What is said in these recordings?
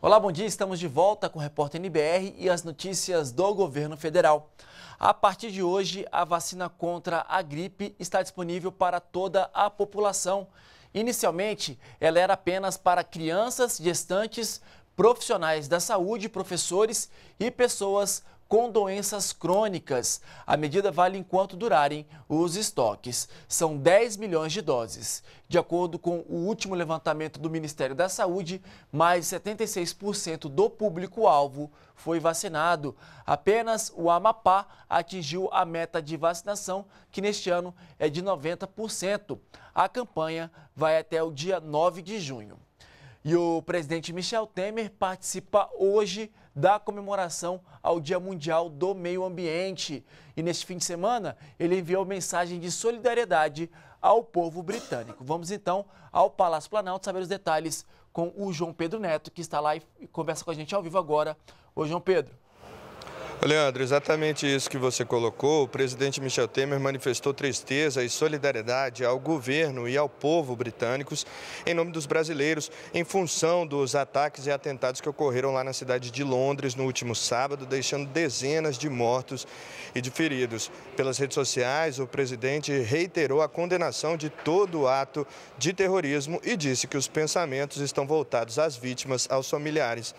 Olá, bom dia. Estamos de volta com o Repórter NBR e as notícias do governo federal. A partir de hoje, a vacina contra a gripe está disponível para toda a população. Inicialmente, ela era apenas para crianças, gestantes, profissionais da saúde, professores e pessoas com doenças crônicas. A medida vale enquanto durarem os estoques. São 10 milhões de doses. De acordo com o último levantamento do Ministério da Saúde, mais de 76% do público-alvo foi vacinado. Apenas o Amapá atingiu a meta de vacinação, que neste ano é de 90%. A campanha vai até o dia 9 de junho. E o presidente Michel Temer participa hoje da comemoração ao Dia Mundial do Meio Ambiente. E neste fim de semana, ele enviou mensagem de solidariedade ao povo britânico. Vamos então ao Palácio Planalto saber os detalhes com o João Pedro Neto, que está lá e conversa com a gente ao vivo agora. Ô, João Pedro. Leandro, exatamente isso que você colocou. O presidente Michel Temer manifestou tristeza e solidariedade ao governo e ao povo britânicos em nome dos brasileiros, em função dos ataques e atentados que ocorreram lá na cidade de Londres no último sábado, deixando dezenas de mortos e de feridos. Pelas redes sociais, o presidente reiterou a condenação de todo ato de terrorismo e disse que os pensamentos estão voltados às vítimas, aos familiares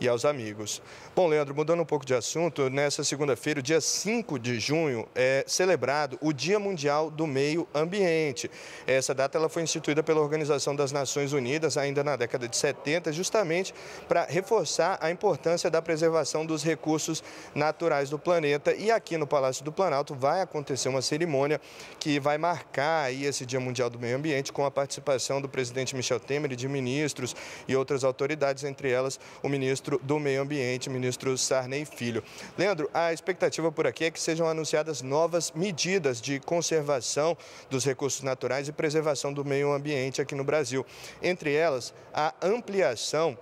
e aos amigos. Bom, Leandro, mudando um pouco de assunto, nessa segunda-feira, dia 5 de junho, é celebrado o Dia Mundial do Meio Ambiente. Essa data ela foi instituída pela Organização das Nações Unidas ainda na década de 70, justamente para reforçar a importância da preservação dos recursos naturais do planeta. E aqui no Palácio do Planalto vai acontecer uma cerimônia que vai marcar aí esse Dia Mundial do Meio Ambiente com a participação do presidente Michel Temer e de ministros e outras autoridades, entre elas o ministro ministro do Meio Ambiente, ministro Sarney Filho. Leandro, a expectativa por aqui é que sejam anunciadas novas medidas de conservação dos recursos naturais e preservação do meio ambiente aqui no Brasil. Entre elas, a ampliação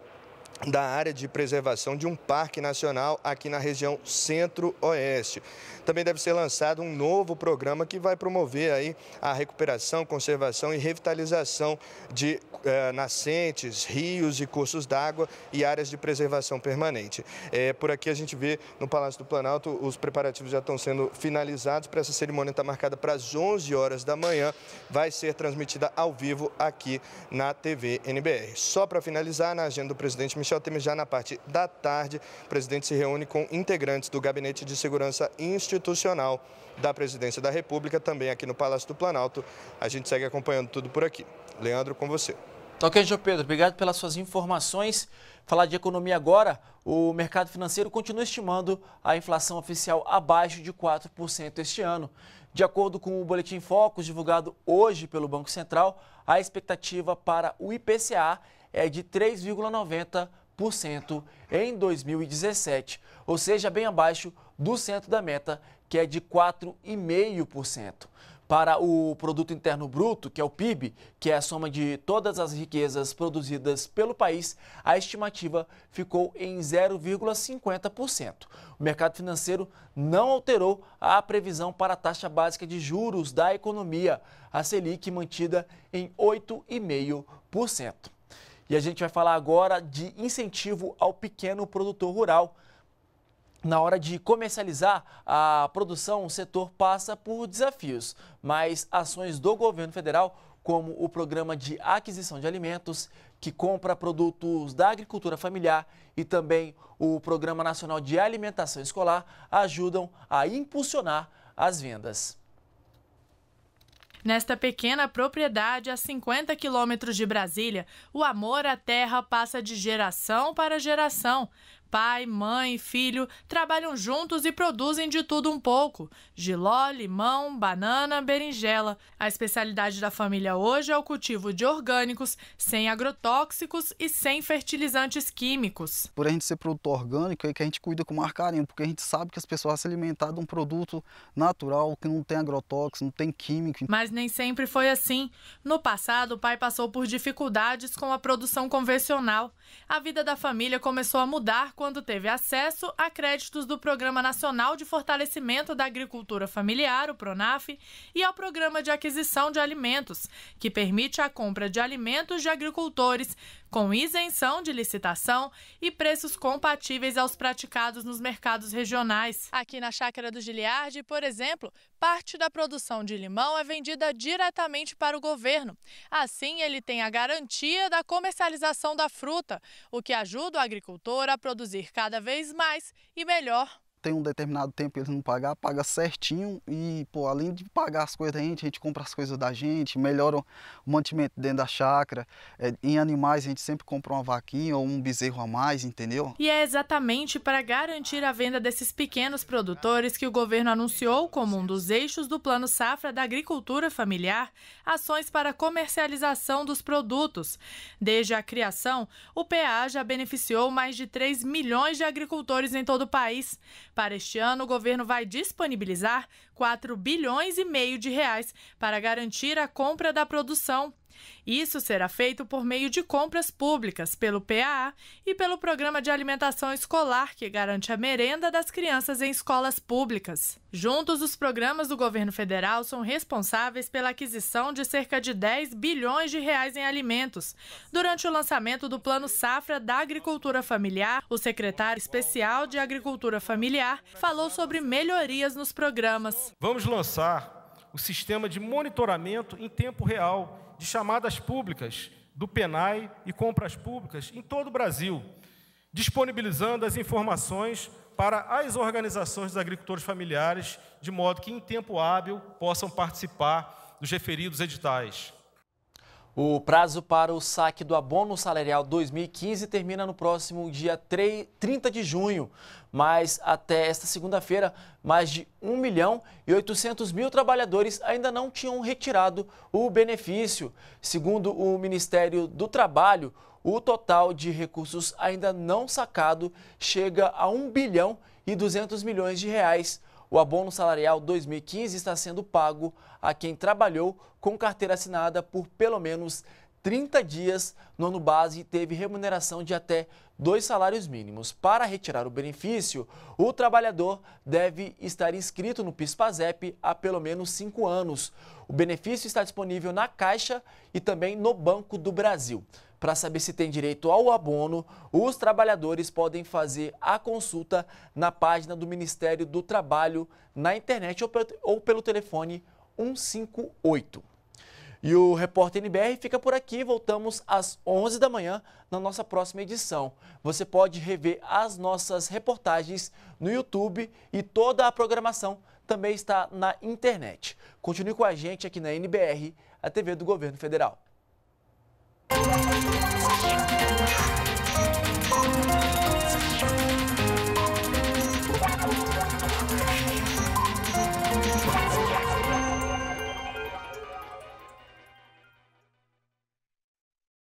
da área de preservação de um parque nacional aqui na região centro-oeste. Também deve ser lançado um novo programa que vai promover aí a recuperação, conservação e revitalização de eh, nascentes, rios e cursos d'água e áreas de preservação permanente. É, por aqui a gente vê no Palácio do Planalto os preparativos já estão sendo finalizados para essa cerimônia está marcada para as 11 horas da manhã, vai ser transmitida ao vivo aqui na TV NBR. Só para finalizar, na agenda do presidente Michel Temer, já na parte da tarde, o presidente se reúne com integrantes do Gabinete de Segurança Institucional institucional da Presidência da República, também aqui no Palácio do Planalto. A gente segue acompanhando tudo por aqui. Leandro, com você. Tá ok, João Pedro, obrigado pelas suas informações. Falar de economia agora, o mercado financeiro continua estimando a inflação oficial abaixo de 4% este ano. De acordo com o Boletim Focus, divulgado hoje pelo Banco Central, a expectativa para o IPCA é de 3,90% em 2017, ou seja, bem abaixo do centro da meta, que é de 4,5%. Para o Produto Interno Bruto, que é o PIB, que é a soma de todas as riquezas produzidas pelo país, a estimativa ficou em 0,50%. O mercado financeiro não alterou a previsão para a taxa básica de juros da economia, a Selic mantida em 8,5%. E a gente vai falar agora de incentivo ao pequeno produtor rural na hora de comercializar a produção, o setor passa por desafios, mas ações do governo federal, como o programa de aquisição de alimentos, que compra produtos da agricultura familiar e também o Programa Nacional de Alimentação Escolar, ajudam a impulsionar as vendas. Nesta pequena propriedade, a 50 quilômetros de Brasília, o amor à terra passa de geração para geração. Pai, mãe e filho trabalham juntos e produzem de tudo um pouco: giló, limão, banana, berinjela. A especialidade da família hoje é o cultivo de orgânicos, sem agrotóxicos e sem fertilizantes químicos. Por a gente ser produtor orgânico, é que a gente cuida com mais carinho, porque a gente sabe que as pessoas se alimentar de um produto natural, que não tem agrotóxico, não tem químico. Mas nem sempre foi assim. No passado, o pai passou por dificuldades com a produção convencional. A vida da família começou a mudar quando teve acesso a créditos do Programa Nacional de Fortalecimento da Agricultura Familiar, o PRONAF, e ao Programa de Aquisição de Alimentos, que permite a compra de alimentos de agricultores com isenção de licitação e preços compatíveis aos praticados nos mercados regionais. Aqui na Chácara do Giliardi, por exemplo, parte da produção de limão é vendida diretamente para o governo. Assim, ele tem a garantia da comercialização da fruta, o que ajuda o agricultor a produzir cada vez mais e melhor tem um determinado tempo eles não pagar, paga certinho e, pô, além de pagar as coisas da gente, a gente compra as coisas da gente, melhora o mantimento dentro da chácara. É, em animais a gente sempre compra uma vaquinha ou um bezerro a mais, entendeu? E é exatamente para garantir a venda desses pequenos produtores que o governo anunciou como um dos eixos do Plano Safra da Agricultura Familiar, ações para comercialização dos produtos. Desde a criação, o PA já beneficiou mais de 3 milhões de agricultores em todo o país. Para este ano, o governo vai disponibilizar 4 bilhões e meio de reais para garantir a compra da produção isso será feito por meio de compras públicas pelo PAA e pelo Programa de Alimentação Escolar, que garante a merenda das crianças em escolas públicas. Juntos, os programas do governo federal são responsáveis pela aquisição de cerca de 10 bilhões de reais em alimentos. Durante o lançamento do Plano Safra da Agricultura Familiar, o secretário especial de Agricultura Familiar falou sobre melhorias nos programas. Vamos lançar o sistema de monitoramento em tempo real de chamadas públicas do PENAI e compras públicas em todo o Brasil, disponibilizando as informações para as organizações dos agricultores familiares, de modo que, em tempo hábil, possam participar dos referidos editais. O prazo para o saque do abono salarial 2015 termina no próximo dia 3, 30 de junho, mas até esta segunda-feira, mais de 1 milhão e 800 mil trabalhadores ainda não tinham retirado o benefício. Segundo o Ministério do Trabalho, o total de recursos ainda não sacado chega a 1 bilhão e 200 milhões de reais. O abono salarial 2015 está sendo pago a quem trabalhou com carteira assinada por pelo menos 30 dias no ano base e teve remuneração de até dois salários mínimos. Para retirar o benefício, o trabalhador deve estar inscrito no PIS/PASEP há pelo menos cinco anos. O benefício está disponível na Caixa e também no Banco do Brasil. Para saber se tem direito ao abono, os trabalhadores podem fazer a consulta na página do Ministério do Trabalho na internet ou pelo, telefone 158. E o Repórter NBR fica por aqui. Voltamos às 11 da manhã na nossa próxima edição. Você pode rever as nossas reportagens no YouTube e toda a programação também está na internet. Continue com a gente aqui na NBR, a TV do Governo Federal.